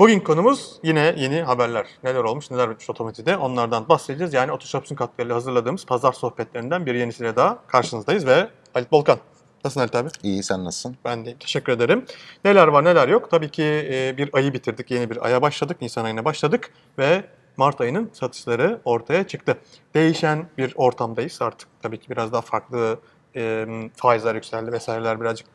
Bugün konumuz yine yeni haberler. Neler olmuş, neler bitmiş otomotivde onlardan bahsedeceğiz. Yani Otoshops'un katkılarıyla hazırladığımız pazar sohbetlerinden bir yenisiyle daha karşınızdayız ve Halit Bolkan. Nasılsın Halit abi? İyi, sen nasılsın? Ben de teşekkür ederim. Neler var neler yok. Tabii ki e, bir ayı bitirdik, yeni bir aya başladık, Nisan ayına başladık ve Mart ayının satışları ortaya çıktı. Değişen bir ortamdayız artık. Tabii ki biraz daha farklı e, faizler yükseldi vesaireler birazcık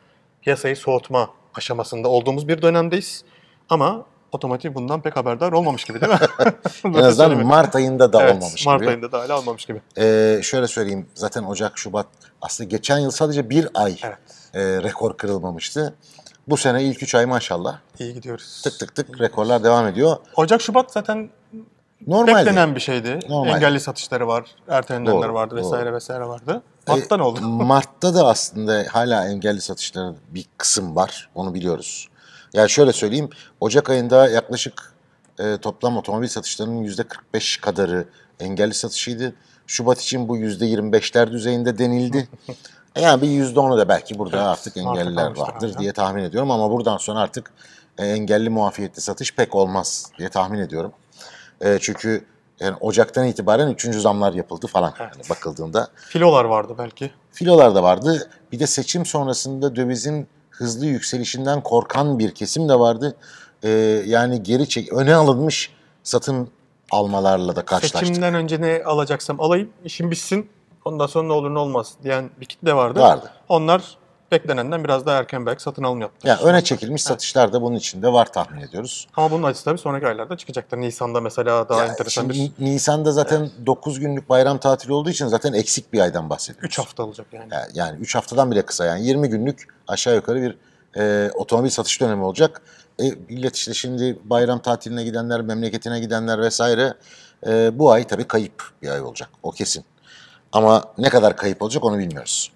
piyasayı soğutma aşamasında olduğumuz bir dönemdeyiz. Ama otomotiv bundan pek haberdar olmamış gibi değil mi? en azından Mart ayında da evet, olmamış Mart gibi. Mart ayında da hala olmamış gibi. Ee, şöyle söyleyeyim zaten Ocak, Şubat aslında geçen yıl sadece bir ay evet. e, rekor kırılmamıştı. Bu sene ilk üç ay maşallah. İyi gidiyoruz. Tık tık tık İyi rekorlar gidiyoruz. devam ediyor. Ocak, Şubat zaten normaldi. beklenen bir şeydi. Normal. Engelli satışları var, ertelenenler vardı vesaire doğru. vesaire vardı. E, Mart'ta ne oldu? Mart'ta da aslında hala engelli satışların bir kısım var. Onu biliyoruz. Yani şöyle söyleyeyim, Ocak ayında yaklaşık e, toplam otomobil satışlarının yüzde %45 kadarı engelli satışıydı. Şubat için bu yüzde %25'ler düzeyinde denildi. yani bir yüzde %10'u da belki burada evet, artık engelliler artık vardır yani. diye tahmin ediyorum. Ama buradan sonra artık e, engelli muafiyetli satış pek olmaz diye tahmin ediyorum. E, çünkü yani Ocak'tan itibaren üçüncü zamlar yapıldı falan evet. yani bakıldığında. Filolar vardı belki. Filolar da vardı. Bir de seçim sonrasında dövizin hızlı yükselişinden korkan bir kesim de vardı. E, yani geri çek, öne alınmış satın almalarla da karşılaştık. Seçimden önce ne alacaksam alayım, işim bitsin. Ondan sonra ne olur ne olmaz diyen bir kitle vardı. Vardı. Onlar beklenenden biraz daha erken belki satın alım yaptı. Yani öne çekilmiş evet. satışlar da bunun içinde var tahmin ediyoruz. Ama bunun acısı tabii sonraki aylarda çıkacaktır. Nisan'da mesela daha yani enteresan bir... Nisan'da zaten evet. 9 günlük bayram tatili olduğu için zaten eksik bir aydan bahsediyoruz. 3 hafta olacak yani. Yani 3 haftadan bile kısa yani 20 günlük aşağı yukarı bir e, otomobil satış dönemi olacak. E, millet işte şimdi bayram tatiline gidenler, memleketine gidenler vesaire e, bu ay tabii kayıp bir ay olacak. O kesin. Ama ne kadar kayıp olacak onu bilmiyoruz.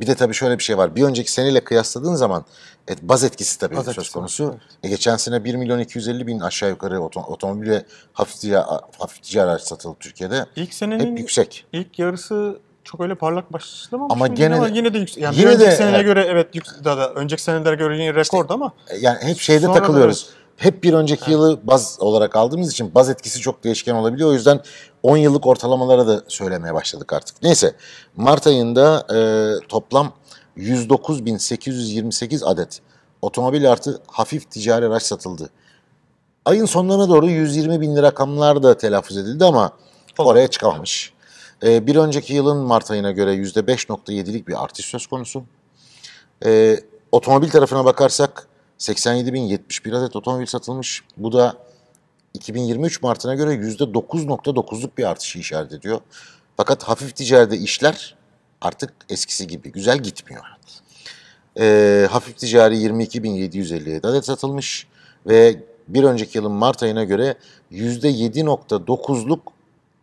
Bir de tabii şöyle bir şey var. Bir önceki seneyle kıyasladığın zaman et, baz etkisi tabii baz söz konusu. Evet. E, geçen sene 1 milyon 250 bin aşağı yukarı otomobil ve hafif, hafif ticari araç satıldı Türkiye'de. İlk senenin hep yüksek. ilk yarısı çok öyle parlak başlamamış ama gene ama yine de yüksek. Yani yine bir önceki de, seneye evet. göre evet yüksek daha da önceki senelere göre yine rekordu işte, ama yani hep şeyde takılıyoruz. Da, hep bir önceki evet. yılı baz olarak aldığımız için baz etkisi çok değişken olabiliyor. O yüzden 10 yıllık ortalamalara da söylemeye başladık artık. Neyse Mart ayında e, toplam 109.828 adet otomobil artı hafif ticari araç satıldı. Ayın sonlarına doğru 120 bin rakamlar da telaffuz edildi ama oraya çıkamamış. Ee, bir önceki yılın Mart ayına göre %5.7'lik bir artış söz konusu. Ee, otomobil tarafına bakarsak 87.071 adet otomobil satılmış. Bu da 2023 Mart'ına göre %9.9'luk bir artışı işaret ediyor. Fakat hafif ticarede işler artık eskisi gibi güzel gitmiyor. E, hafif ticari 22.757 adet satılmış ve bir önceki yılın Mart ayına göre %7.9'luk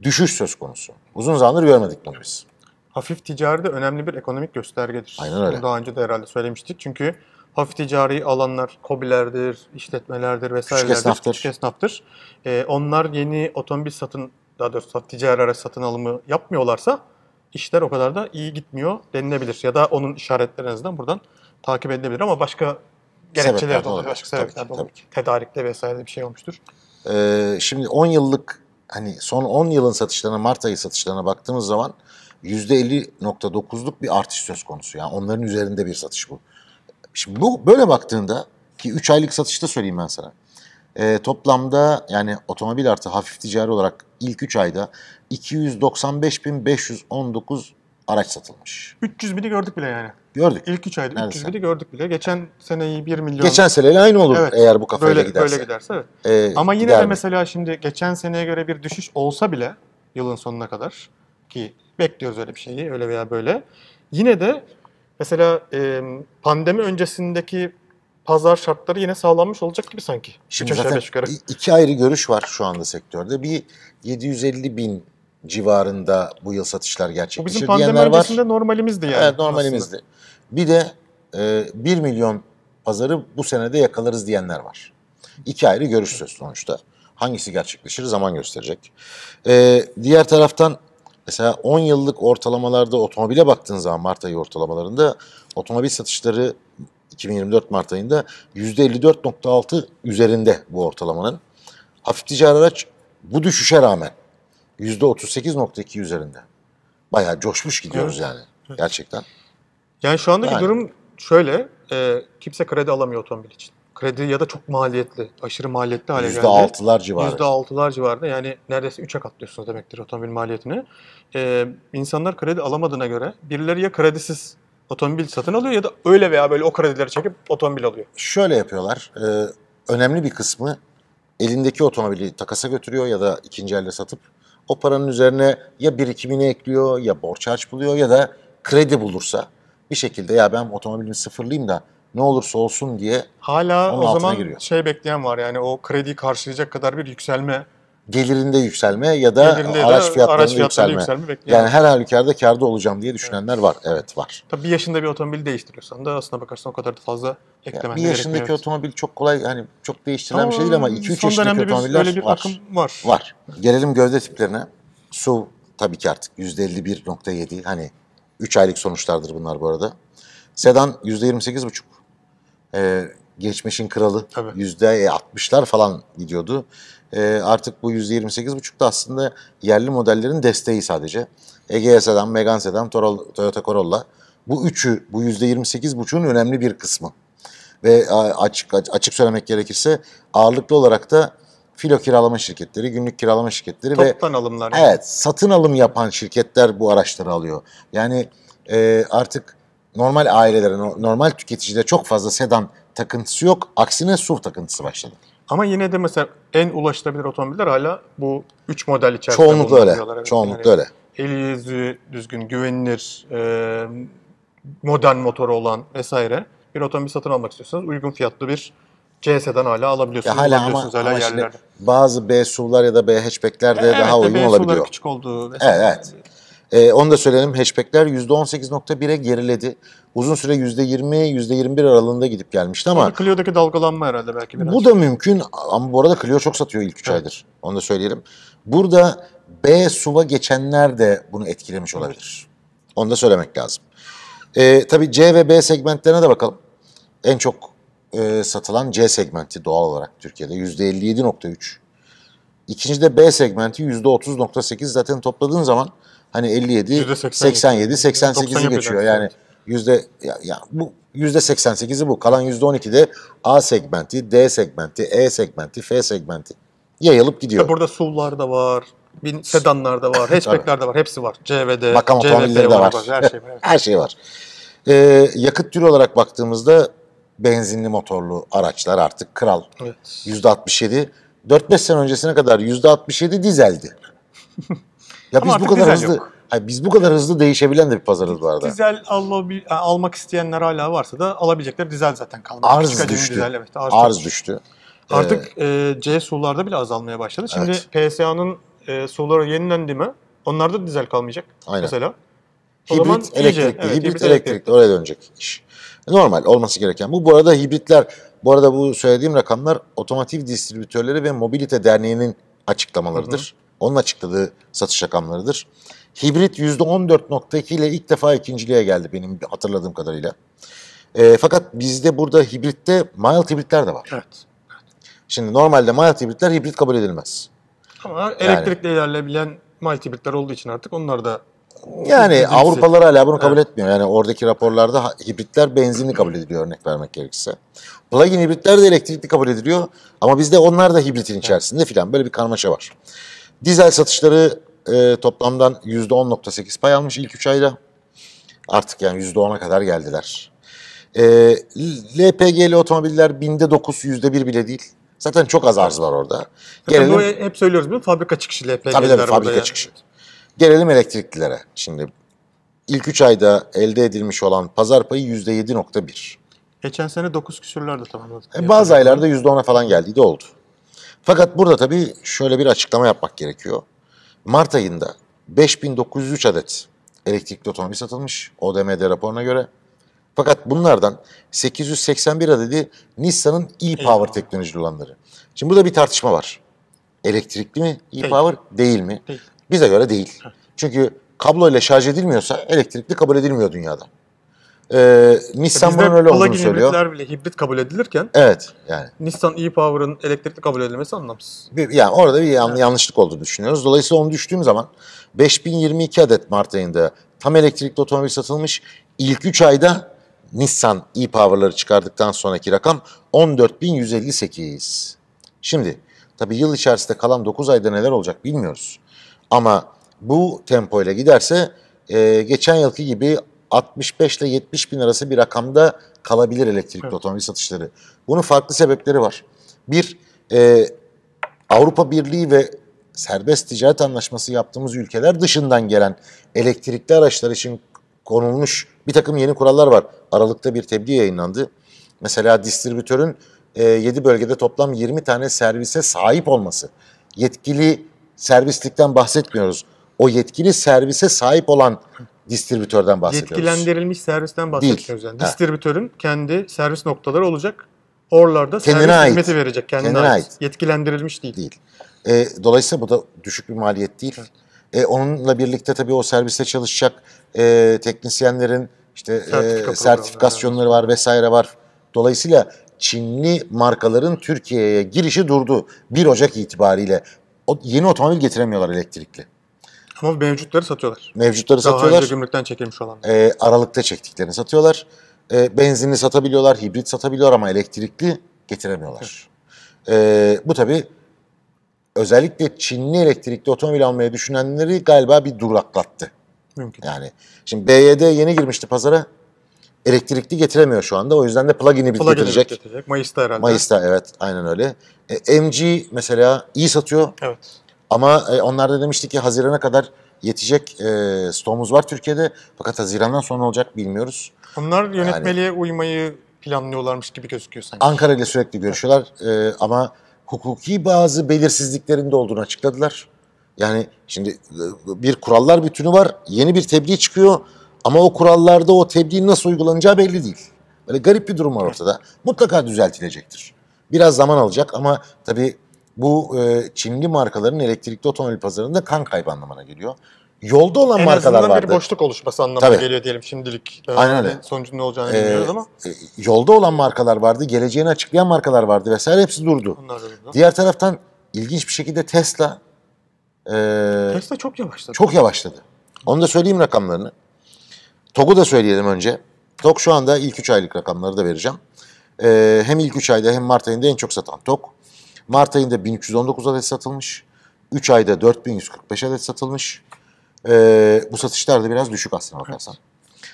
düşüş söz konusu. Uzun zamandır görmedik bunu biz. Hafif ticari de önemli bir ekonomik göstergedir. Aynen öyle. Bunu daha önce de herhalde söylemiştik. Çünkü hafif ticari alanlar, kobilerdir, işletmelerdir vesairelerdir. Küçük esnaftır. Küçük esnaftır. E, ee, onlar yeni otomobil satın, daha doğrusu ticari araç satın alımı yapmıyorlarsa işler o kadar da iyi gitmiyor denilebilir. Ya da onun işaretlerinizden buradan takip edilebilir ama başka gerekçeler de olabilir. Başka sebepler de olabilir. Tedarikte vesaire bir şey olmuştur. Ee, şimdi 10 yıllık hani son 10 yılın satışlarına Mart ayı satışlarına baktığımız zaman %50.9'luk bir artış söz konusu. Yani onların üzerinde bir satış bu. Şimdi bu böyle baktığında ki 3 aylık satışta söyleyeyim ben sana. E, toplamda yani otomobil artı hafif ticari olarak ilk 3 ayda 295.519 araç satılmış. 300 bini gördük bile yani. Gördük. İlk 3 ayda Neredeyse. 300 bini gördük bile. Geçen seneyi 1 milyon. Geçen seneyle aynı olur evet, eğer bu kafayla böyle, giderse. Böyle giderse evet. Ee, Ama yine de mi? mesela şimdi geçen seneye göre bir düşüş olsa bile yılın sonuna kadar ki bekliyoruz öyle bir şeyi öyle veya böyle. Yine de Mesela e, pandemi öncesindeki pazar şartları yine sağlanmış olacak gibi sanki. Şimdi zaten iki ayrı görüş var şu anda sektörde. Bir 750 bin civarında bu yıl satışlar gerçekleşir diyenler var. Bu bizim pandemi öncesinde var. normalimizdi yani. Evet normalimizdi. Aslında. Bir de e, 1 milyon pazarı bu senede yakalarız diyenler var. İki ayrı görüş söz sonuçta. Hangisi gerçekleşir zaman gösterecek. E, diğer taraftan Mesela 10 yıllık ortalamalarda otomobile baktığın zaman Mart ayı ortalamalarında otomobil satışları 2024 Mart ayında %54.6 üzerinde bu ortalamanın. Hafif ticari araç bu düşüşe rağmen %38.2 üzerinde. Bayağı coşmuş gidiyoruz evet. yani gerçekten. Yani şu andaki yani. durum şöyle, e, kimse kredi alamıyor otomobil için kredi ya da çok maliyetli, aşırı maliyetli hale geldi. %6'lar civarında. %6'lar civarında yani neredeyse 3'e katlıyorsunuz demektir otomobil maliyetini. Ee, insanlar kredi alamadığına göre birileri ya kredisiz otomobil satın alıyor ya da öyle veya böyle o kredileri çekip otomobil alıyor. Şöyle yapıyorlar. E, önemli bir kısmı elindeki otomobili takasa götürüyor ya da ikinci elde satıp o paranın üzerine ya birikimini ekliyor ya borç harç buluyor ya da kredi bulursa bir şekilde ya ben otomobilimi sıfırlayayım da ne olursa olsun diye hala onun o zaman giriyor. şey bekleyen var yani o krediyi karşılayacak kadar bir yükselme gelirinde yükselme ya da Gelirinde araç fiyatlarında araç yükselme. yükselme Yani var. her halükarda kârda olacağım diye düşünenler var. Evet var. Tabii bir yaşında bir otomobili değiştiriyorsan da aslına bakarsan o kadar da fazla Yani eklemen bir yaşındaki gerekmiyor. otomobil çok kolay hani çok değiştirilen bir şey değil ama 2-3 yaşındaki dönemde bir- otomobiller bir var. akım var. Var. Gelelim gövde tiplerine. Su tabii ki artık %51.7 hani 3 aylık sonuçlardır bunlar bu arada. Sedan %28.5 e, geçmişin kralı. Yüzde %60'lar e, falan gidiyordu. E, artık bu yüzde %28,5'da aslında yerli modellerin desteği sadece. Egea Sedan, Megane Sedan, Toyota Corolla. Bu üçü, bu yüzde %28,5'un önemli bir kısmı. Ve açık açık söylemek gerekirse ağırlıklı olarak da filo kiralama şirketleri, günlük kiralama şirketleri Toptan ve alımlar. Evet, satın alım yapan şirketler bu araçları alıyor. Yani e, artık normal ailelere, normal tüketicide çok fazla sedan takıntısı yok. Aksine SUV takıntısı başladı. Ama yine de mesela en ulaşılabilir otomobiller hala bu 3 model içerisinde. Çoğunlukla öyle. Evet. Çoğunlukla yani öyle. Eli yüzü düzgün, güvenilir, e, modern motoru olan vesaire bir otomobil satın almak istiyorsanız uygun fiyatlı bir C sedan hala alabiliyorsunuz. Ya hala ama, hala ama yerlerde. bazı B SUV'lar ya da B hatchback'ler de evet, daha uygun B olabiliyor. Evet küçük olduğu vesaire. Evet. E, onu da söyleyelim hatchbackler %18.1'e geriledi. Uzun süre %20, %21 aralığında gidip gelmişti ama... Yani Clio'daki dalgalanma herhalde belki biraz. Bu da mümkün ama bu arada Clio çok satıyor ilk 3 evet. aydır. Onu da söyleyelim. Burada B SUV'a geçenler de bunu etkilemiş olabilir. Evet. Onu da söylemek lazım. E, tabii C ve B segmentlerine de bakalım. En çok e, satılan C segmenti doğal olarak Türkiye'de %57.3. İkinci de B segmenti %30.8 zaten topladığın zaman Hani 57, 87, 88'i geçiyor. Yani yüzde ya, ya bu yüzde 88'i bu. Kalan yüzde de A segmenti, D segmenti, E segmenti, F segmenti yayılıp gidiyor. İşte burada SUV'lar da var, bin sedanlar da var, hatchback'ler de var, hepsi var. CVD, Makam CVP var, var. Her şey var. her şey var. Ee, yakıt türü olarak baktığımızda benzinli motorlu araçlar artık kral. Evet. %67. 4-5 sene öncesine kadar %67 dizeldi. Ya Ama biz bu kadar hızlı yok. Hayır, biz bu kadar hızlı değişebilen de bir pazarız bu arada. Dizel al, e, almak isteyenler hala varsa da alabilecekler. Dizel zaten kalmadı. Arz Çıkacağım düştü. Dizel, evet, arz, arz düştü. Artık ee, e, C sularda bile azalmaya başladı. Şimdi evet. PSA'nın e, suları yenilendimi onlarda dizel kalmayacak Aynen. mesela. hibrit elektrikli, evet, hibrit, elektrikli. elektrikli oraya dönecek iş. Normal olması gereken bu. Bu arada hibritler, bu arada bu söylediğim rakamlar otomotiv distribütörleri ve mobilite derneğinin açıklamalarıdır. Hı hı. Onun açıkladığı satış rakamlarıdır. Hibrit %14.2 ile ilk defa ikinciliğe geldi benim hatırladığım kadarıyla. E, fakat bizde burada hibritte mild hibritler de var. Evet. Şimdi normalde mild hibritler hibrit kabul edilmez. Ama elektrikle ilerleyebilen mild hibritler olduğu için artık onlar da yani Avrupalılar hala bunu kabul evet. etmiyor. Yani oradaki raporlarda hibritler benzinli kabul ediliyor örnek vermek gerekirse. Plug-in hibritler de elektrikli kabul ediliyor ama bizde onlar da hibritin içerisinde filan böyle bir karmaşa var. Dizel satışları e, toplamdan %10.8 pay almış ilk 3 ayda. Artık yani %10'a kadar geldiler. E, LPG'li otomobiller binde 9, %1 bile değil. Zaten çok az arz var orada. Gelelim, Bu hep söylüyoruz değil mi? Fabrika çıkışı LPG'liler Tabii tabii fabrika yani. çıkışı. Gelelim elektriklilere. Şimdi ilk 3 ayda elde edilmiş olan pazar payı %7.1. Geçen sene 9 küsürlerde tamamladık. E, bazı aylarda %10'a falan geldiği de oldu. Fakat burada tabii şöyle bir açıklama yapmak gerekiyor. Mart ayında 5903 adet elektrikli otomobil satılmış ODMD raporuna göre. Fakat bunlardan 881 adedi Nissan'ın e-Power e teknolojili olanları. Şimdi burada bir tartışma var. Elektrikli mi e-Power değil. değil mi? Değil. Bize göre değil. Çünkü kablo ile şarj edilmiyorsa elektrikli kabul edilmiyor dünyada e, Nissan bunun öyle olduğunu söylüyor. Bizde bile hibrit kabul edilirken evet, yani. Nissan e-Power'ın elektrikli kabul edilmesi anlamsız. Bir, yani orada bir yan, evet. yanlışlık olduğunu düşünüyoruz. Dolayısıyla onu düştüğüm zaman 5022 adet Mart ayında tam elektrikli otomobil satılmış. İlk 3 ayda Nissan e-Power'ları çıkardıktan sonraki rakam 14.158. Şimdi tabii yıl içerisinde kalan 9 ayda neler olacak bilmiyoruz. Ama bu tempoyla giderse e, geçen yılki gibi 65 ile 70 bin arası bir rakamda kalabilir elektrikli evet. otomobil satışları. Bunun farklı sebepleri var. Bir, e, Avrupa Birliği ve serbest ticaret anlaşması yaptığımız ülkeler dışından gelen elektrikli araçlar için konulmuş bir takım yeni kurallar var. Aralıkta bir tebliğ yayınlandı. Mesela distribütörün e, 7 bölgede toplam 20 tane servise sahip olması. Yetkili servislikten bahsetmiyoruz. O yetkili servise sahip olan distribütörden bahsediyoruz. Yetkilendirilmiş servisten bahsediyoruz. Yani. Distribütörün kendi servis noktaları olacak. Oralarda kendine servis ait. hizmeti verecek. Kendine, kendine ait. ait. Yetkilendirilmiş değil. Değil. E, dolayısıyla bu da düşük bir maliyet değil. E, onunla birlikte tabii o serviste çalışacak e, teknisyenlerin işte e, Sertifika e, sertifikasyonları var vesaire var. Dolayısıyla Çinli markaların Türkiye'ye girişi durdu 1 Ocak itibariyle. O, yeni otomobil getiremiyorlar elektrikli. Ama mevcutları satıyorlar. Mevcutları Daha satıyorlar. Daha önce gümrükten çekilmiş olanlar. E, Aralık'ta çektiklerini satıyorlar. E, benzinli satabiliyorlar, hibrit satabiliyorlar ama elektrikli getiremiyorlar. Evet. E, bu tabii özellikle Çinli elektrikli otomobil almaya düşünenleri galiba bir duraklattı. Mümkün. Yani şimdi BYD yeni girmişti pazara. Elektrikli getiremiyor şu anda. O yüzden de plug-in'i plug getirecek. getirecek. Mayıs'ta herhalde. Mayıs'ta evet aynen öyle. E, MG mesela iyi satıyor. Evet. Ama e, onlar da demişti ki Haziran'a kadar yetecek e, stoğumuz var Türkiye'de. Fakat Haziran'dan sonra olacak bilmiyoruz. Onlar yönetmeliğe uymayı planlıyorlarmış gibi gözüküyor sanki. Ankara ile sürekli görüşüyorlar e, ama hukuki bazı belirsizliklerin de olduğunu açıkladılar. Yani şimdi e, bir kurallar bütünü var, yeni bir tebliğ çıkıyor ama o kurallarda o tebliğin nasıl uygulanacağı belli değil. Böyle garip bir durum var ortada. Mutlaka düzeltilecektir. Biraz zaman alacak ama tabii bu e, Çinli markaların elektrikli otomobil pazarında kan kaybı anlamına geliyor. Yolda olan en markalar vardı. En azından bir boşluk oluşması anlamına Tabii. geliyor diyelim şimdilik. Ee, Aynen öyle. Hani sonucun ne olacağını ee, bilmiyoruz ama. E, yolda olan markalar vardı, geleceğini açıklayan markalar vardı vesaire hepsi durdu. Onlar durdu. Diğer taraftan ilginç bir şekilde Tesla e, Tesla çok yavaşladı. Çok yavaşladı. Onu da söyleyeyim rakamlarını. TOG'u da söyleyelim önce. TOG şu anda ilk 3 aylık rakamları da vereceğim. E, hem ilk 3 ayda hem Mart ayında en çok satan TOG. Mart ayında 1319 adet satılmış. 3 ayda 4145 adet satılmış. Ee, bu satışlar da biraz düşük aslında bakarsan.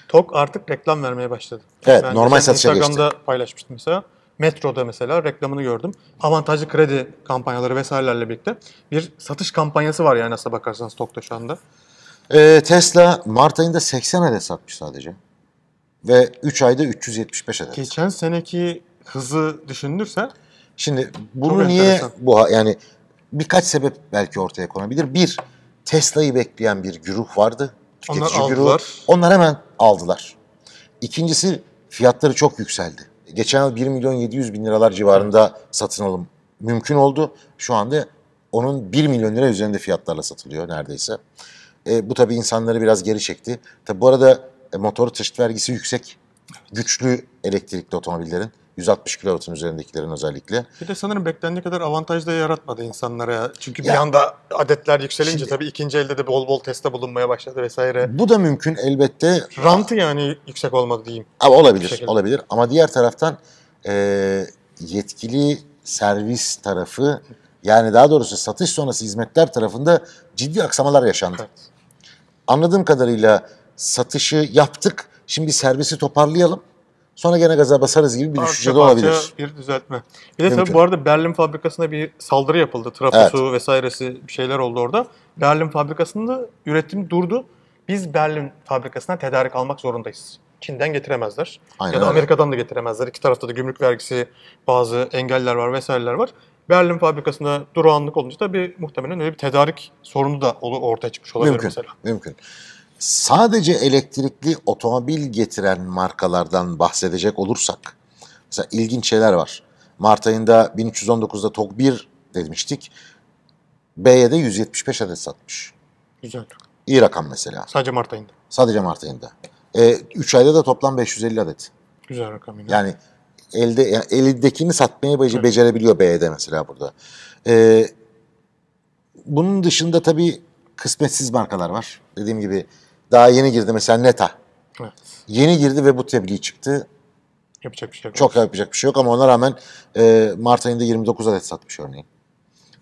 Tok artık reklam vermeye başladı. Evet ben normal satışa Instagram'da geçti. Instagram'da paylaşmıştım mesela. Metro'da mesela reklamını gördüm. Avantajlı kredi kampanyaları vesairelerle birlikte bir satış kampanyası var yani nasıl bakarsanız stokta şu anda. Ee, Tesla Mart ayında 80 adet satmış sadece. Ve 3 ayda 375 adet. Geçen seneki hızı düşünülürse Şimdi bunu Çok niye enteresan. bu yani birkaç sebep belki ortaya konabilir. Bir, Tesla'yı bekleyen bir güruh vardı. Tüketici Onlar güruhu. Aldılar. Onlar hemen aldılar. İkincisi fiyatları çok yükseldi. Geçen yıl 1 milyon 700 bin liralar civarında satın alım mümkün oldu. Şu anda onun 1 milyon lira üzerinde fiyatlarla satılıyor neredeyse. E, bu tabii insanları biraz geri çekti. Tabii bu arada e, motor taşıt vergisi yüksek. Güçlü elektrikli otomobillerin. 160 kilovatın üzerindekilerin özellikle. Bir de sanırım beklendiği kadar avantaj da yaratmadı insanlara. Çünkü ya, bir anda adetler yükselince şimdi, tabii ikinci elde de bol bol teste bulunmaya başladı vesaire. Bu da mümkün elbette. Rantı yani yüksek olmadı diyeyim. Ama olabilir, olabilir. Ama diğer taraftan e, yetkili servis tarafı yani daha doğrusu satış sonrası hizmetler tarafında ciddi aksamalar yaşandı. Evet. Anladığım kadarıyla satışı yaptık. Şimdi servisi toparlayalım Sonra gene gaza basarız gibi bir Parça düşünce de olabilir. bir düzeltme. Bir de Mümkün. tabii bu arada Berlin fabrikasında bir saldırı yapıldı. Trafosu evet. vesairesi bir şeyler oldu orada. Berlin fabrikasında üretim durdu. Biz Berlin fabrikasına tedarik almak zorundayız. Çin'den getiremezler. Aynen ya da öyle. Amerika'dan da getiremezler. İki tarafta da gümrük vergisi, bazı engeller var vesaireler var. Berlin fabrikasında durağanlık olunca da bir muhtemelen öyle bir tedarik sorunu da ortaya çıkmış olabilir mümkün, mesela. Mümkün sadece elektrikli otomobil getiren markalardan bahsedecek olursak mesela ilginç şeyler var. Mart ayında 1319'da TOG 1 demiştik. B'ye de 175 adet satmış. Güzel. İyi rakam mesela. Sadece Mart ayında. Sadece Mart ayında. 3 e, ayda da toplam 550 adet. Güzel rakam yine. Yani elde yani elindekini satmayı evet. becerebiliyor B'de mesela burada. E, bunun dışında tabii kısmetsiz markalar var. Dediğim gibi daha yeni girdi mesela NETA. Evet. Yeni girdi ve bu tebliğ çıktı. Yapacak bir şey yok. Çok yapacak bir şey yok ama ona rağmen e, Mart ayında 29 adet satmış örneğin.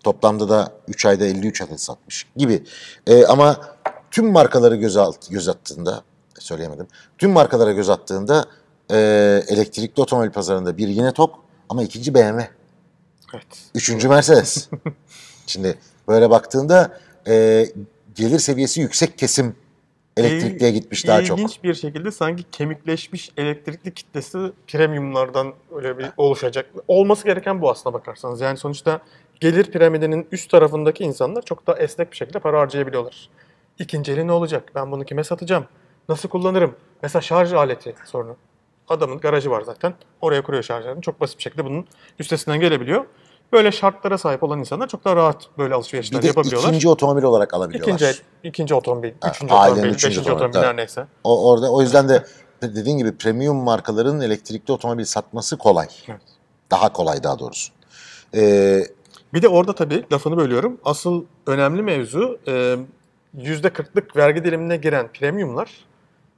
Toplamda da 3 ayda 53 adet satmış gibi. E, ama tüm markaları göz, alt, göz attığında, söyleyemedim. Tüm markalara göz attığında e, elektrikli otomobil pazarında bir yine TOK ama ikinci BMW. Evet. Üçüncü Mercedes. Şimdi böyle baktığında e, gelir seviyesi yüksek kesim elektrikliye gitmiş daha çok. İlginç bir şekilde sanki kemikleşmiş elektrikli kitlesi premiumlardan öyle bir oluşacak. Olması gereken bu aslına bakarsanız. Yani sonuçta gelir piramidinin üst tarafındaki insanlar çok daha esnek bir şekilde para harcayabiliyorlar. İkinci eli ne olacak? Ben bunu kime satacağım? Nasıl kullanırım? Mesela şarj aleti sorunu. Adamın garajı var zaten. Oraya kuruyor şarjlarını. Çok basit bir şekilde bunun üstesinden gelebiliyor. Böyle şartlara sahip olan insanlar çok daha rahat böyle alışverişler bir de yapabiliyorlar. İkinci otomobil olarak alabiliyorlar. İkinci, ikinci otomobil, üçüncü ailenin otomobil, üçüncü beşinci otomobil, otomobil neyse. O, orada, o yüzden de dediğin gibi premium markaların elektrikli otomobil satması kolay. Evet. Daha kolay daha doğrusu. Ee, bir de orada tabii lafını bölüyorum. Asıl önemli mevzu e, %40'lık vergi dilimine giren premiumlar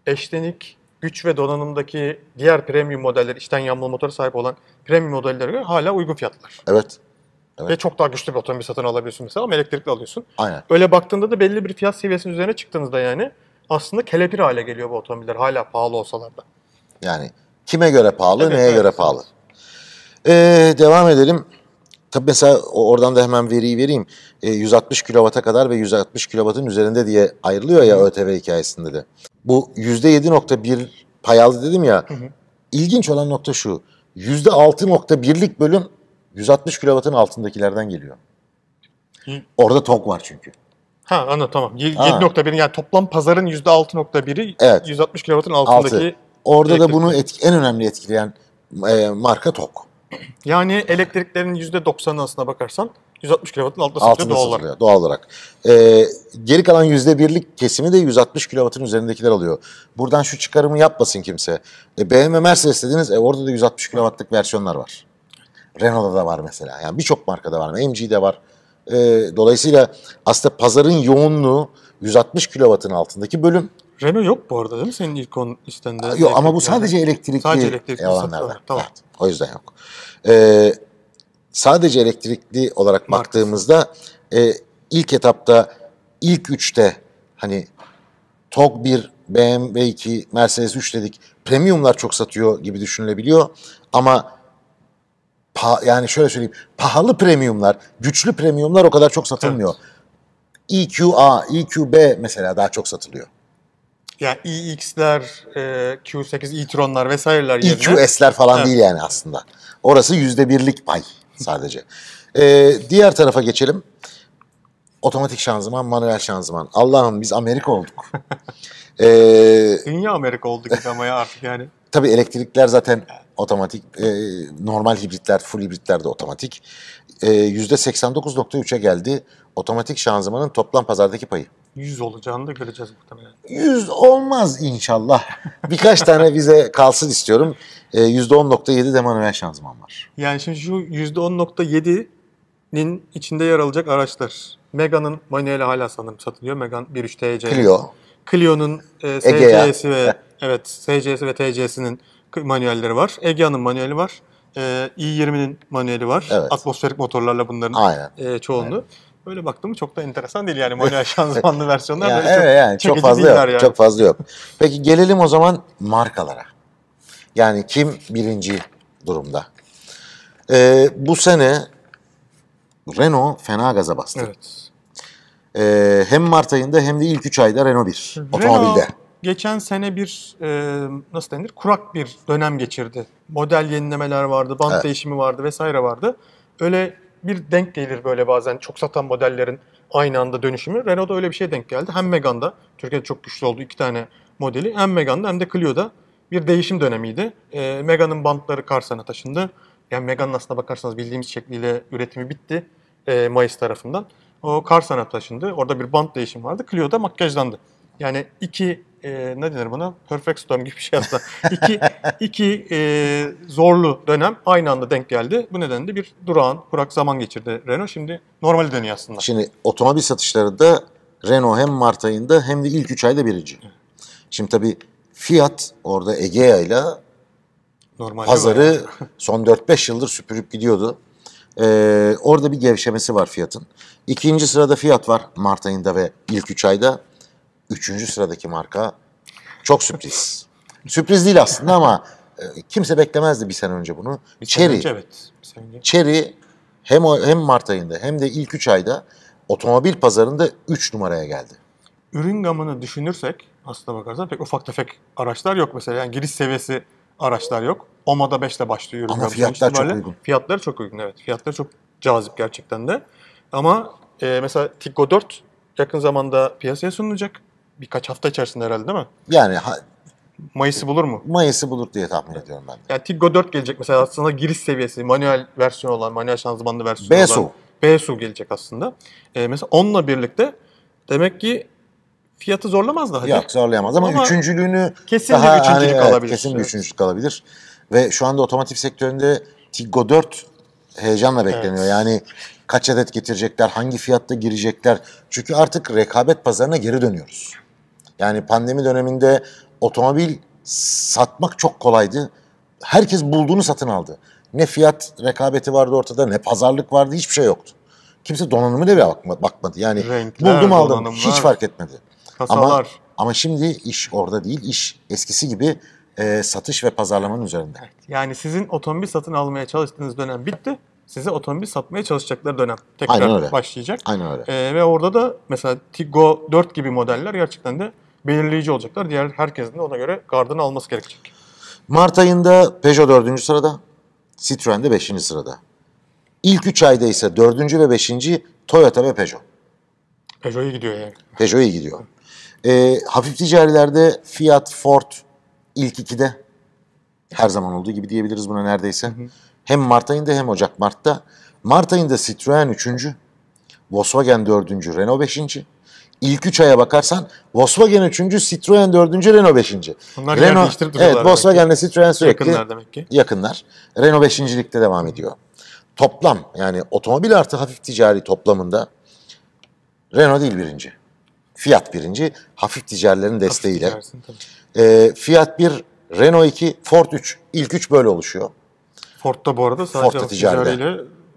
eşlenik güç ve donanımdaki diğer premium modeller, içten yanmalı motora sahip olan premium modellere göre hala uygun fiyatlar. Evet. Evet. Ve çok daha güçlü bir otomobil satın alabiliyorsun mesela ama elektrikli alıyorsun. Aynen. Öyle baktığında da belli bir fiyat seviyesinin üzerine çıktığınızda yani aslında kelepir hale geliyor bu otomobiller hala pahalı olsalar da. Yani kime göre pahalı, evet, neye evet. göre pahalı. Ee, devam edelim. Tabii mesela oradan da hemen veriyi vereyim. Ee, 160 kW'a kadar ve 160 kW'ın üzerinde diye ayrılıyor ya ÖTV hikayesinde de. Bu %7.1 pay aldı dedim ya. Hı hı. İlginç olan nokta şu. %6.1'lik bölüm 160 kW'ın altındakilerden geliyor. Hı. Orada tok var çünkü. Ha anladım tamam. 7.1 yani toplam pazarın %6.1'i evet. 160 kW'ın altındaki. 6. Orada elektrik. da bunu etki, en önemli etkileyen e, marka tok. Yani elektriklerin %90'ı aslına bakarsan 160 kilovatın altında, altında doğal olarak. doğal olarak. Ee, geri kalan yüzde birlik kesimi de 160 kilovatın üzerindekiler alıyor. Buradan şu çıkarımı yapmasın kimse. E, BMW Mercedes dediniz e, orada da 160 kilovatlık versiyonlar var. Renault'da da var mesela. Yani birçok markada var. MG'de var. E, dolayısıyla aslında pazarın yoğunluğu 160 kilovatın altındaki bölüm. Renault yok bu arada değil mi senin ilk on listende? Yok ama bu sadece elektrikli, Sadece elektrikli olanlardan. Tamam. Evet, o yüzden yok. Ee, sadece elektrikli olarak Mark. baktığımızda e, ilk etapta ilk üçte hani TOG 1, BMW 2, Mercedes 3 dedik. Premiumlar çok satıyor gibi düşünülebiliyor ama yani şöyle söyleyeyim pahalı premiumlar, güçlü premiumlar o kadar çok satılmıyor. Evet. EQA, EQB mesela daha çok satılıyor. Yani EX'ler, e, e Q8 e-tronlar vesaireler yerine. EQS'ler falan evet. değil yani aslında. Orası yüzde birlik pay sadece. Ee, diğer tarafa geçelim. Otomatik şanzıman, manuel şanzıman. Allah'ım biz Amerika olduk. ee, Dünya Amerika olduk ama ya artık yani. Tabii elektrikler zaten otomatik. E, normal hibritler, full hibritler de otomatik. E, ee, %89.3'e geldi otomatik şanzımanın toplam pazardaki payı. 100 olacağını da göreceğiz muhtemelen. 100 olmaz inşallah. Birkaç tane vize kalsın istiyorum. E, %10.7 de manuel şanzıman var. Yani şimdi şu %10.7'nin içinde yer alacak araçlar. Meganın manueli hala sanırım satılıyor. Megan 1.3 TC. Clio. Clio'nun e, SCS'i ve evet SCS'i ve TC'sinin manuelleri var. Egea'nın manueli var. E, i20'nin manueli var. Evet. Atmosferik motorlarla bunların Aynen. E, çoğunluğu. Aynen. Öyle baktım çok da enteresan değil yani manuel şanzımanlı versiyonlar. yani, evet çok yani çok fazla yok. Yani. Çok fazla yok. Peki gelelim o zaman markalara. Yani kim birinci durumda? Ee, bu sene Renault fena gaza bastı. Evet. Ee, hem Mart ayında hem de ilk 3 ayda Renault 1 Renault, otomobilde. Geçen sene bir e, nasıl denir kurak bir dönem geçirdi. Model yenilemeler vardı, bant evet. değişimi vardı vesaire vardı. Öyle bir denk gelir böyle bazen çok satan modellerin aynı anda dönüşümü. Renault'da öyle bir şey denk geldi. Hem Megane'da, Türkiye'de çok güçlü oldu iki tane modeli hem Megane'da hem de Clio'da bir değişim dönemiydi. E, ee, Megane'ın bantları Karsan'a taşındı. Yani Megane'ın aslında bakarsanız bildiğimiz şekliyle üretimi bitti e, Mayıs tarafından. O Karsan'a taşındı. Orada bir bant değişim vardı. Clio'da makyajlandı. Yani iki e, ne denir buna? Perfect storm gibi bir şey aslında. iki iki e, zorlu dönem aynı anda denk geldi. Bu nedenle bir durağan, kurak zaman geçirdi Renault. Şimdi normali dönüyor aslında. Şimdi otomobil satışlarında Renault hem Mart ayında hem de ilk 3 ayda birinci. Şimdi tabii Fiat orada Egea ile pazarı son 4-5 yıldır süpürüp gidiyordu. Ee, orada bir gevşemesi var Fiat'ın. İkinci sırada Fiat var Mart ayında ve ilk 3 ayda. Üçüncü sıradaki marka çok sürpriz. sürpriz değil aslında ama e, kimse beklemezdi bir sene önce bunu. Bir Cherry. Önce, evet. Bir sene önce. Cherry hem, o, hem Mart ayında hem de ilk üç ayda otomobil pazarında üç numaraya geldi. Ürün gamını düşünürsek aslında bakarsan pek ufak tefek araçlar yok mesela. Yani giriş seviyesi araçlar yok. OMA'da 5 ile başlıyor ürün Ama gamı. fiyatlar çok uygun. Fiyatları çok uygun evet. Fiyatları çok cazip gerçekten de. Ama e, mesela Tiggo 4 yakın zamanda piyasaya sunulacak birkaç hafta içerisinde herhalde değil mi? Yani ha, Mayıs'ı bulur mu? Mayıs'ı bulur diye tahmin ediyorum ben. Yani Tiggo 4 gelecek mesela aslında giriş seviyesi, manuel versiyon olan, manuel şanzımanlı versiyon BSU. olan. BSU gelecek aslında. Ee, mesela onunla birlikte demek ki fiyatı zorlamaz da hadi. Yok zorlayamaz ama, ama üçüncülüğünü kesin daha, bir üçüncülük hani, alabilir. Kesin bir üçüncülük alabilir. Ve şu anda otomotiv sektöründe Tiggo 4 heyecanla bekleniyor. Evet. Yani kaç adet getirecekler, hangi fiyatta girecekler. Çünkü artık rekabet pazarına geri dönüyoruz. Yani pandemi döneminde otomobil satmak çok kolaydı. Herkes bulduğunu satın aldı. Ne fiyat rekabeti vardı ortada ne pazarlık vardı hiçbir şey yoktu. Kimse donanımı bile bakmadı. Yani Renkler, buldum aldım hiç fark etmedi. Kasalar. Ama, ama şimdi iş orada değil. iş eskisi gibi e, satış ve pazarlamanın üzerinde. Evet, yani sizin otomobil satın almaya çalıştığınız dönem bitti. Size otomobil satmaya çalışacakları dönem tekrar Aynen öyle. başlayacak. Aynen öyle. E, ve orada da mesela Tigo 4 gibi modeller gerçekten de belirleyici olacaklar. Diğer herkesin de ona göre gardını alması gerekecek. Mart ayında Peugeot 4. sırada, Citroen de 5. sırada. İlk 3 ayda ise 4. ve 5. Toyota ve Peugeot. Peugeot iyi gidiyor yani. Peugeot iyi gidiyor. E, hafif ticarilerde Fiat, Ford ilk ikide her zaman olduğu gibi diyebiliriz buna neredeyse. Hem Mart ayında hem Ocak Mart'ta. Mart ayında Citroen 3. Volkswagen 4. Renault 5 ilk 3 aya bakarsan Volkswagen 3. Citroen 4. Renault 5. Bunlar Renault, evet, Volkswagen ile Citroen sürekli yakınlar, demek ki. yakınlar. Renault 5. ligde devam ediyor. Toplam yani otomobil artı hafif ticari toplamında Renault değil birinci. Fiat birinci hafif ticarilerin desteğiyle. Hafif e, ee, Fiat 1, Renault 2, Ford 3. İlk 3 böyle oluşuyor. Ford'da bu arada sadece Ford'da hafif ticariyle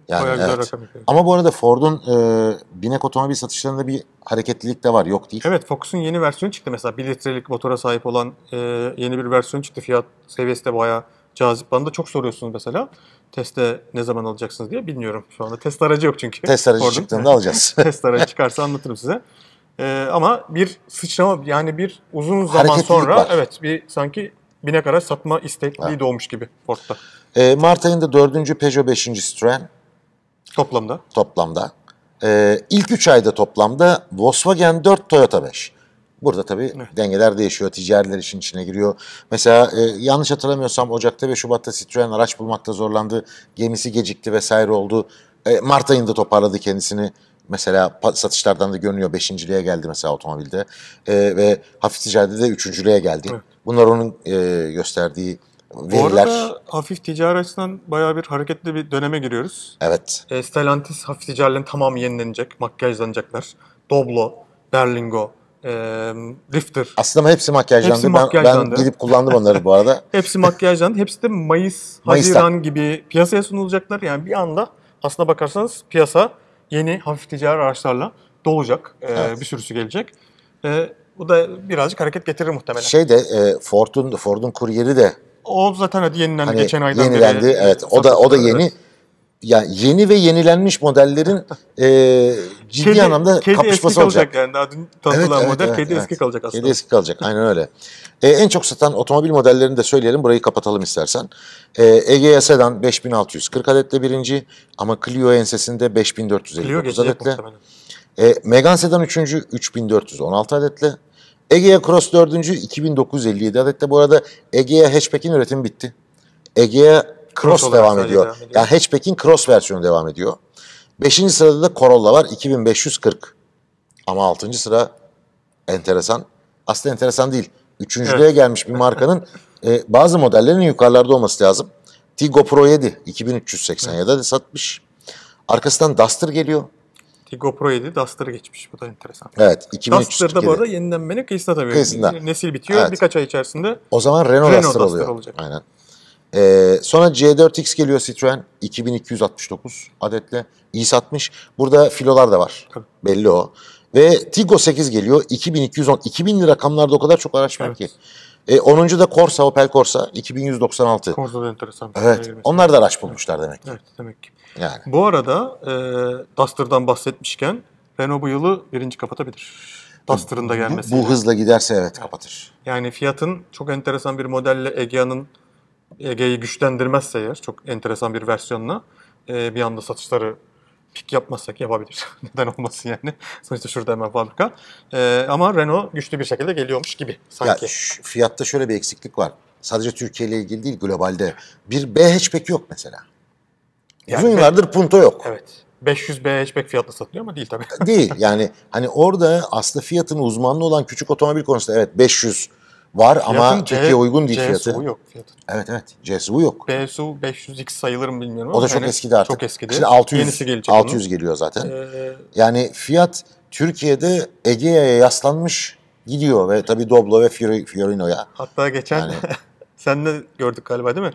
yani, evet. Ama bu arada Ford'un e, binek otomobil satışlarında bir hareketlilik de var yok değil. Evet Focus'un yeni versiyonu çıktı mesela. 1 litrelik motora sahip olan e, yeni bir versiyon çıktı. Fiyat seviyesi de bayağı cazip. Bana da çok soruyorsunuz mesela. Teste ne zaman alacaksınız diye bilmiyorum şu anda. Test aracı yok çünkü. Test aracı Ford'un. çıktığında alacağız. Test aracı çıkarsa anlatırım size. Ee, ama bir sıçrama yani bir uzun zaman sonra var. evet bir sanki binek araç satma istekliği ha. doğmuş gibi Ford'da. E, Mart ayında dördüncü Peugeot 5. Citroen Toplamda? Toplamda. Ee, ilk 3 ayda toplamda Volkswagen 4, Toyota 5. Burada tabii evet. dengeler değişiyor. Ticariler işin içine giriyor. Mesela e, yanlış hatırlamıyorsam Ocak'ta ve Şubat'ta Citroen araç bulmakta zorlandı. Gemisi gecikti vesaire oldu. E, Mart ayında toparladı kendisini. Mesela satışlardan da görünüyor. Beşinciliğe geldi mesela otomobilde. E, ve hafif ticarede de üçüncülüğe geldi. Evet. Bunlar onun e, gösterdiği veriler... Bu arada hafif ticari açısından bayağı bir hareketli bir döneme giriyoruz. Evet. E, Stellantis hafif ticaretlerin tamamı yenilenecek, makyajlanacaklar. Doblo, Berlingo, e, Rifter. Aslında hepsi makyajlandı. Hepsi makyajlandı. Ben, ben gidip kullandım onları bu arada. hepsi makyajlandı. Hepsi de Mayıs, Mayıs'tan. Haziran gibi piyasaya sunulacaklar. Yani bir anda aslına bakarsanız piyasa yeni hafif ticari araçlarla dolacak. E, evet. Bir sürüsü gelecek. E, bu da birazcık hareket getirir muhtemelen. Şey de e, Ford'un Ford'un kuryeri de o zaten hadi yenilendi hani geçen aydan yenilendi, beri. evet. O da o da yeni. Evet. Yani yeni ve yenilenmiş modellerin e, ciddi kedi, anlamda kedi kapışması olacak. Kedi kalacak yani daha dün evet, model evet, kedi evet. eski kalacak aslında. Kedi eski kalacak aynen öyle. E, en çok satan otomobil modellerini de söyleyelim burayı kapatalım istersen. E, Egea Sedan 5640 adetle birinci ama Clio ensesinde 5459 adetle. E, Megane Sedan 3. 3416 adetle. Egea Cross 4. 2957 adette. bu arada Egea hatchback'in üretimi bitti. Egea Cross, Cross devam ediyor. devam ediyor. Yani hatchback'in Cross versiyonu devam ediyor. Beşinci sırada da Corolla var 2540. Ama altıncı sıra enteresan. Aslında enteresan değil. Üçüncülüğe evet. gelmiş bir markanın e, bazı modellerinin yukarılarda olması lazım. Tigo Pro 7 2380 ya da satmış. Arkasından Duster geliyor. Tigo Pro 7 Duster'ı geçmiş. Bu da enteresan. Evet. 2003 Duster'da bu arada yenilenmenin kıyısında tabii. Kıyısında. Nesil bitiyor. Evet. Birkaç ay içerisinde o zaman Renault, Renault Duster, oluyor. olacak. Aynen. Ee, sonra C4X geliyor Citroen 2269 adetle iyi satmış. Burada filolar da var. Tabii. Belli o. Ve Tiggo 8 geliyor 2210. 2000 rakamlarda o kadar çok araç var evet. ki. E, 10. da Corsa, Opel Corsa 2196. Corsa da enteresan. Evet. Şey. onlar da araç bulmuşlar evet. demek ki. Evet demek ki. Yani. Bu arada e, Duster'dan bahsetmişken Renault bu yılı birinci kapatabilir. Duster'ın da gelmesi. Bu, bu hızla giderse evet kapatır. Yani fiyatın çok enteresan bir modelle Egea'nın Ege'yi güçlendirmezse eğer çok enteresan bir versiyonla e, bir anda satışları pik yapmazsak yapabilir. Neden olmasın yani. Sonuçta şurada hemen fabrika. E, ama Renault güçlü bir şekilde geliyormuş gibi sanki. Ya, şu, fiyatta şöyle bir eksiklik var. Sadece Türkiye ile ilgili değil globalde. Bir B hatchback yok mesela. Yani Uzun yıllardır ben, Punto yok. Evet. 500 B hatchback fiyatla satılıyor ama değil tabii. değil yani hani orada aslında fiyatın uzmanlı olan küçük otomobil konusunda evet 500 var ama Türkiye uygun değil CSU fiyatı. yok fiyatı. Evet evet CSU yok. BSU 500X sayılır mı bilmiyorum. O da çok yani, eskidi artık. Çok eskidi. Şimdi 600, Yenisi gelecek 600 bunun. geliyor zaten. Ee, yani fiyat Türkiye'de Ege'ye yaslanmış gidiyor ve tabii Doblo ve Fiorino'ya. Hatta geçen yani. sen de gördük galiba değil mi?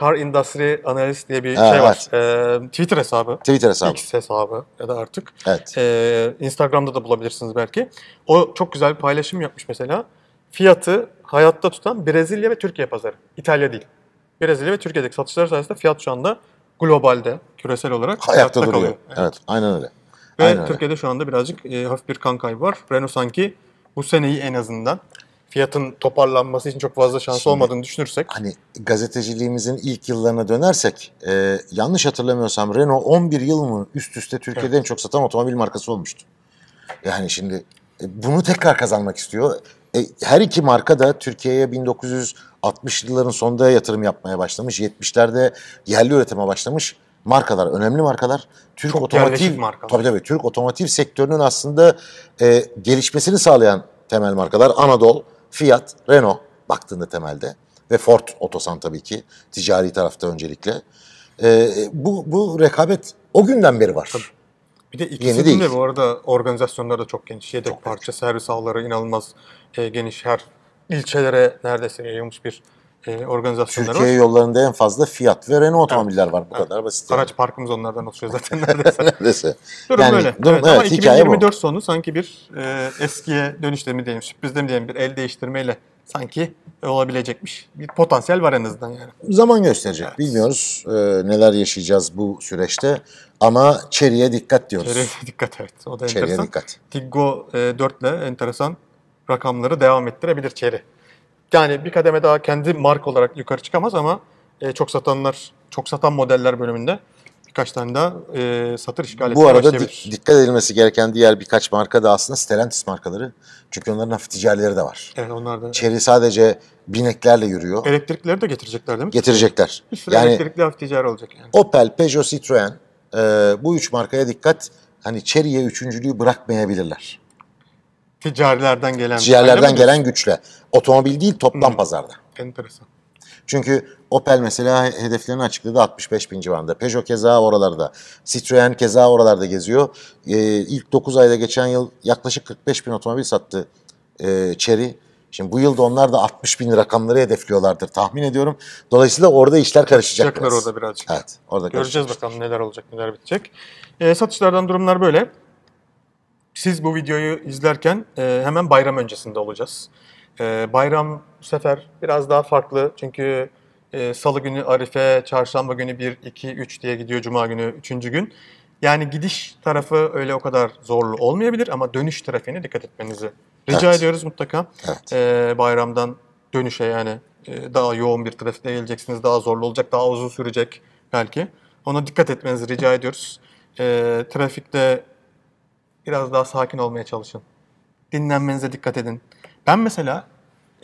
Car Industry Analyst diye bir Ha, şey var. Ee, Twitter hesabı. Twitter hesabı. X hesabı ya da artık. Evet. Ee, Instagram'da da bulabilirsiniz belki. O çok güzel bir paylaşım yapmış mesela. Fiyatı hayatta tutan Brezilya ve Türkiye pazarı. İtalya değil. Brezilya ve Türkiye'deki satışlar sayesinde fiyat şu anda globalde, küresel olarak hayatta, duruyor. kalıyor. Evet. Aynen öyle. Ve Aynen öyle. Türkiye'de şu anda birazcık e, hafif bir kan kaybı var. Renault sanki bu seneyi en azından fiyatın toparlanması için çok fazla şans Şimdi, olmadığını düşünürsek. Hani gazeteciliğimizin ilk yıllarına dönersek e, yanlış hatırlamıyorsam Renault 11 yıl mı üst üste Türkiye'de evet. çok satan otomobil markası olmuştu. Yani şimdi e, bunu tekrar kazanmak istiyor. E, her iki marka da Türkiye'ye 1960'lı yılların sonunda yatırım yapmaya başlamış. 70'lerde yerli üretime başlamış markalar, önemli markalar. Türk Çok otomotiv markalar. Tabii tabii Türk otomotiv sektörünün aslında e, gelişmesini sağlayan temel markalar. Anadolu, Fiat, Renault baktığında temelde ve Ford Otosan tabii ki ticari tarafta öncelikle. E, bu, bu rekabet o günden beri var. Tabii. Bir de ikisi de bu arada organizasyonlar da çok geniş. Yedek çok parça, geniş. servis ağları inanılmaz e, geniş. Her ilçelere neredeyse yayılmış bir e, organizasyonları Türkiye var. Türkiye yollarında en fazla fiyat ve Renault otomobiller evet. var. Bu evet. kadar basit. Araç yani. parkımız onlardan oluşuyor zaten neredeyse. neredeyse. Durum yani, böyle. Durum, evet, evet, ama 2024 bu. sonu sanki bir e, eskiye dönüşle mi diyelim, sürprizle mi diyelim bir el değiştirmeyle sanki olabilecekmiş. Bir potansiyel var en azından yani. Zaman gösterecek. Evet. Bilmiyoruz e, neler yaşayacağız bu süreçte. Ama Çeri'ye dikkat diyoruz. Çeri'ye dikkat evet. O da Çeri'ye enteresan. dikkat. Tiggo e, 4 ile enteresan rakamları devam ettirebilir Çeri yani bir kademe daha kendi mark olarak yukarı çıkamaz ama e, çok satanlar, çok satan modeller bölümünde birkaç tane daha e, satır işgaleti Bu arada di- dikkat edilmesi gereken diğer birkaç marka da aslında Stellantis markaları. Çünkü onların hafif ticarileri de var. Evet onlar da. Çeri sadece bineklerle yürüyor. Elektrikleri de getirecekler değil mi? Getirecekler. Bir sürü yani, elektrikli hafif ticari olacak yani. Opel, Peugeot, Citroen e, bu üç markaya dikkat. Hani Chery'ye üçüncülüğü bırakmayabilirler. Ticarilerden gelen Ticarilerden gelen güçle. Otomobil değil toplam Hı. pazarda. Enteresan. Çünkü Opel mesela hedeflerini açıkladı 65 bin civarında. Peugeot keza oralarda. Citroen keza oralarda geziyor. Ee, ilk 9 ayda geçen yıl yaklaşık 45 bin otomobil sattı e, Chery. Şimdi bu yılda onlar da 60 bin rakamları hedefliyorlardır tahmin ediyorum. Dolayısıyla orada işler karışacak Çıkacaklar biraz. orada birazcık. Evet. Orada Göreceğiz bakalım neler olacak neler bitecek. E, satışlardan durumlar böyle. Siz bu videoyu izlerken e, hemen bayram öncesinde olacağız. E, bayram bu sefer biraz daha farklı çünkü e, salı günü Arife, çarşamba günü 1, 2, 3 diye gidiyor cuma günü 3. gün. Yani gidiş tarafı öyle o kadar zorlu olmayabilir ama dönüş trafiğine dikkat etmenizi rica evet. ediyoruz mutlaka. Evet. E, bayramdan dönüşe yani e, daha yoğun bir trafikte geleceksiniz, daha zorlu olacak, daha uzun sürecek belki. Ona dikkat etmenizi rica ediyoruz. E, trafikte Biraz daha sakin olmaya çalışın. Dinlenmenize dikkat edin. Ben mesela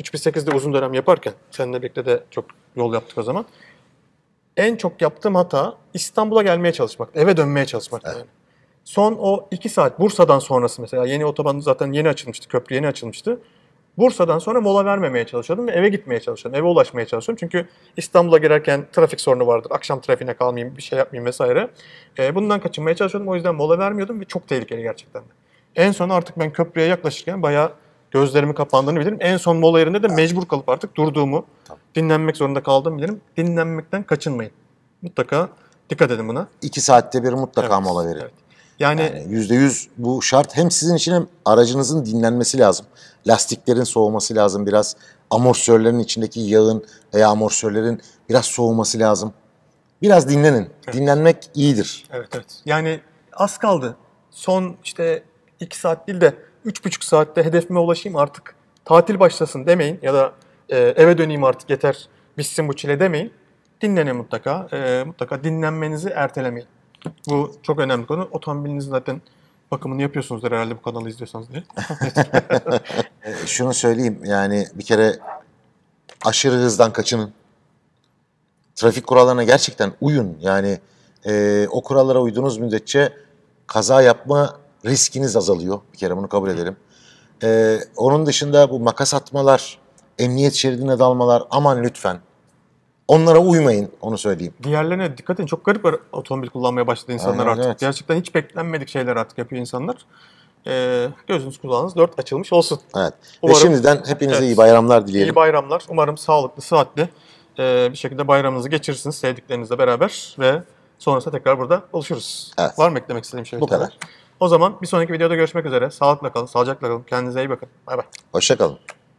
3008'de uzun dönem yaparken, seninle birlikte de çok yol yaptık o zaman. En çok yaptığım hata İstanbul'a gelmeye çalışmak, eve dönmeye çalışmak. Evet. Yani. Son o iki saat Bursa'dan sonrası mesela yeni otoban zaten yeni açılmıştı, köprü yeni açılmıştı. Bursa'dan sonra mola vermemeye çalışıyordum ve eve gitmeye çalışıyordum. Eve ulaşmaya çalışıyordum. Çünkü İstanbul'a girerken trafik sorunu vardır. Akşam trafiğine kalmayayım, bir şey yapmayayım vesaire. E, bundan kaçınmaya çalışıyordum. O yüzden mola vermiyordum ve çok tehlikeli gerçekten de. En son artık ben köprüye yaklaşırken bayağı gözlerimi kapandığını bilirim. En son mola yerinde de mecbur kalıp artık durduğumu, Tabii. dinlenmek zorunda kaldığımı bilirim. Dinlenmekten kaçınmayın. Mutlaka dikkat edin buna. İki saatte bir mutlaka evet, mola verin. Evet. Yani yüzde yüz bu şart hem sizin için hem aracınızın dinlenmesi lazım. Lastiklerin soğuması lazım biraz. Amortisörlerin içindeki yağın veya amortisörlerin biraz soğuması lazım. Biraz dinlenin. Evet. Dinlenmek iyidir. Evet evet. Yani az kaldı. Son işte iki saat değil de üç buçuk saatte hedefime ulaşayım artık tatil başlasın demeyin ya da e, eve döneyim artık yeter bitsin bu çile demeyin. Dinlenin mutlaka. E, mutlaka dinlenmenizi ertelemeyin. Bu çok önemli konu. Otomobilinizin zaten bakımını yapıyorsunuzdur herhalde bu kanalı izliyorsanız diye. E, şunu söyleyeyim yani bir kere aşırı hızdan kaçının. Trafik kurallarına gerçekten uyun. Yani e, o kurallara uyduğunuz müddetçe kaza yapma riskiniz azalıyor. Bir kere bunu kabul edelim. E, onun dışında bu makas atmalar, emniyet şeridine dalmalar aman lütfen Onlara uymayın onu söyleyeyim. Diğerlerine dikkat edin. Çok garip otomobil kullanmaya başladı insanlar Aynen, artık. Evet. Gerçekten hiç beklenmedik şeyler artık yapıyor insanlar. E, gözünüz kulağınız dört açılmış olsun. Evet. Umarım, Ve şimdiden hepinize evet, iyi bayramlar dileyelim. İyi bayramlar. Umarım sağlıklı, sıhhatli e, bir şekilde bayramınızı geçirirsiniz sevdiklerinizle beraber ve sonrasında tekrar burada buluşuruz. Evet. Var mı eklemek istediğim şey? Bu kadar. kadar. O zaman bir sonraki videoda görüşmek üzere. Sağlıkla kalın, sağlıcakla kalın. Kendinize iyi bakın. Bay bay. Hoşçakalın.